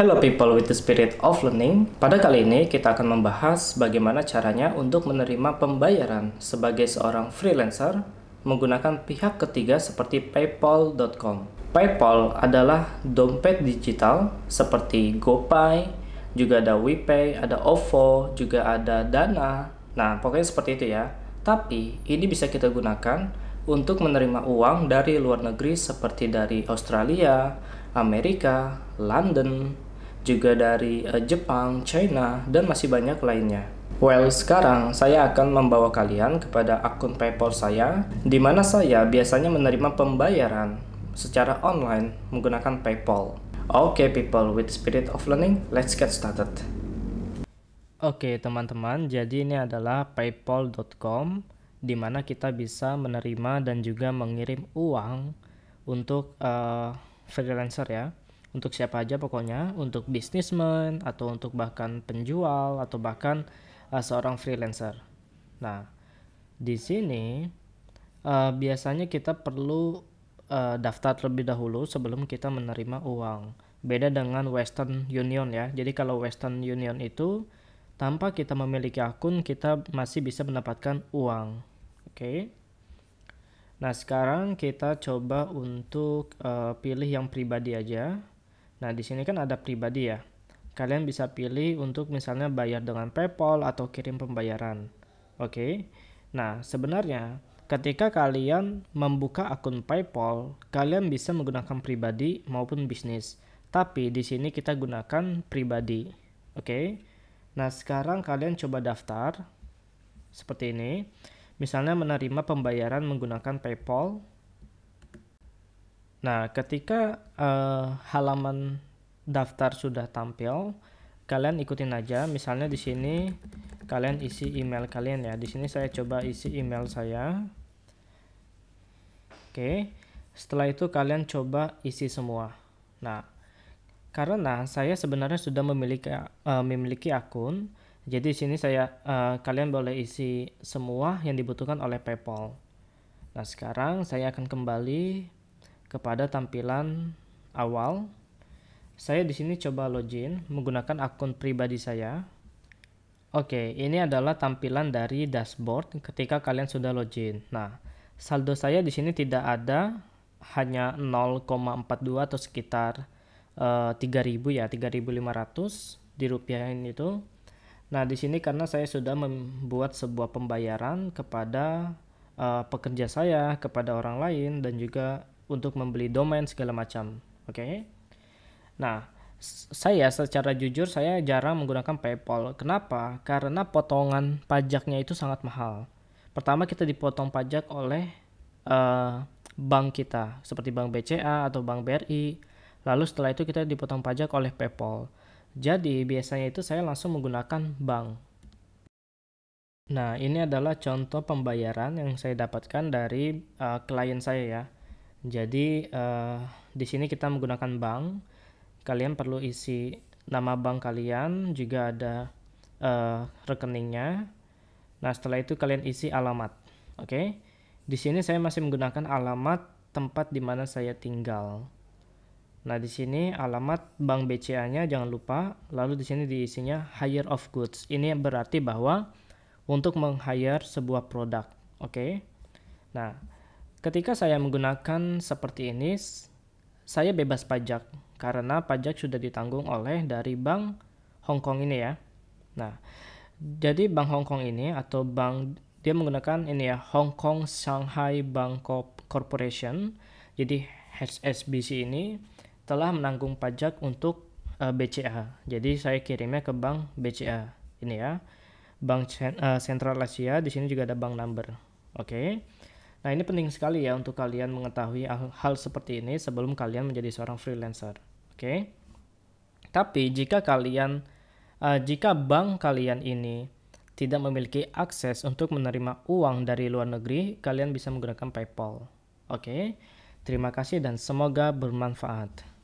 Hello people with the spirit of learning. Pada kali ini kita akan membahas bagaimana caranya untuk menerima pembayaran sebagai seorang freelancer menggunakan pihak ketiga seperti paypal.com. PayPal adalah dompet digital seperti GoPay, juga ada WePay, ada OVO, juga ada Dana. Nah, pokoknya seperti itu ya. Tapi ini bisa kita gunakan untuk menerima uang dari luar negeri seperti dari Australia, Amerika, London, juga dari uh, Jepang, China, dan masih banyak lainnya. Well, sekarang saya akan membawa kalian kepada akun PayPal saya, di mana saya biasanya menerima pembayaran secara online menggunakan PayPal. Oke, okay, people, with spirit of learning, let's get started. Oke, okay, teman-teman, jadi ini adalah paypal.com di mana kita bisa menerima dan juga mengirim uang untuk uh, freelancer ya untuk siapa aja pokoknya, untuk bisnismen atau untuk bahkan penjual atau bahkan uh, seorang freelancer. Nah, di sini uh, biasanya kita perlu uh, daftar terlebih dahulu sebelum kita menerima uang. Beda dengan Western Union ya. Jadi kalau Western Union itu tanpa kita memiliki akun kita masih bisa mendapatkan uang. Oke. Okay? Nah, sekarang kita coba untuk uh, pilih yang pribadi aja. Nah, di sini kan ada pribadi ya. Kalian bisa pilih untuk misalnya bayar dengan PayPal atau kirim pembayaran. Oke. Okay? Nah, sebenarnya ketika kalian membuka akun PayPal, kalian bisa menggunakan pribadi maupun bisnis. Tapi di sini kita gunakan pribadi. Oke. Okay? Nah, sekarang kalian coba daftar seperti ini. Misalnya menerima pembayaran menggunakan PayPal Nah, ketika uh, halaman daftar sudah tampil, kalian ikutin aja. Misalnya di sini kalian isi email kalian ya. Di sini saya coba isi email saya. Oke. Setelah itu kalian coba isi semua. Nah, karena saya sebenarnya sudah memiliki uh, memiliki akun, jadi di sini saya uh, kalian boleh isi semua yang dibutuhkan oleh PayPal. Nah, sekarang saya akan kembali kepada tampilan awal. Saya di sini coba login menggunakan akun pribadi saya. Oke, ini adalah tampilan dari dashboard ketika kalian sudah login. Nah, saldo saya di sini tidak ada, hanya 0,42 atau sekitar uh, eh, 3000 ya, 3500 ini itu. Nah, di sini karena saya sudah membuat sebuah pembayaran kepada uh, pekerja saya, kepada orang lain dan juga untuk membeli domain segala macam. Oke. Okay? Nah, saya secara jujur saya jarang menggunakan PayPal. Kenapa? Karena potongan pajaknya itu sangat mahal. Pertama kita dipotong pajak oleh uh, bank kita seperti Bank BCA atau Bank BRI. Lalu setelah itu kita dipotong pajak oleh PayPal. Jadi biasanya itu saya langsung menggunakan bank. Nah, ini adalah contoh pembayaran yang saya dapatkan dari uh, klien saya ya. Jadi uh, di sini kita menggunakan bank. Kalian perlu isi nama bank kalian, juga ada uh, rekeningnya. Nah setelah itu kalian isi alamat. Oke, okay? di sini saya masih menggunakan alamat tempat di mana saya tinggal. Nah di sini alamat bank BCA-nya jangan lupa. Lalu di sini diisinya hire of goods. Ini berarti bahwa untuk meng-hire sebuah produk. Oke. Okay? Nah, Ketika saya menggunakan seperti ini, saya bebas pajak karena pajak sudah ditanggung oleh dari bank Hong Kong ini ya. Nah, jadi bank Hong Kong ini atau bank dia menggunakan ini ya Hong Kong Shanghai Bank Corporation. Jadi HSBC ini telah menanggung pajak untuk uh, e, BCA. Jadi saya kirimnya ke bank BCA ini ya. Bank Central e, Asia di sini juga ada bank number. Oke. Okay. Nah, ini penting sekali ya untuk kalian mengetahui hal, hal seperti ini sebelum kalian menjadi seorang freelancer. Oke. Okay? Tapi jika kalian uh, jika bank kalian ini tidak memiliki akses untuk menerima uang dari luar negeri, kalian bisa menggunakan PayPal. Oke. Okay? Terima kasih dan semoga bermanfaat.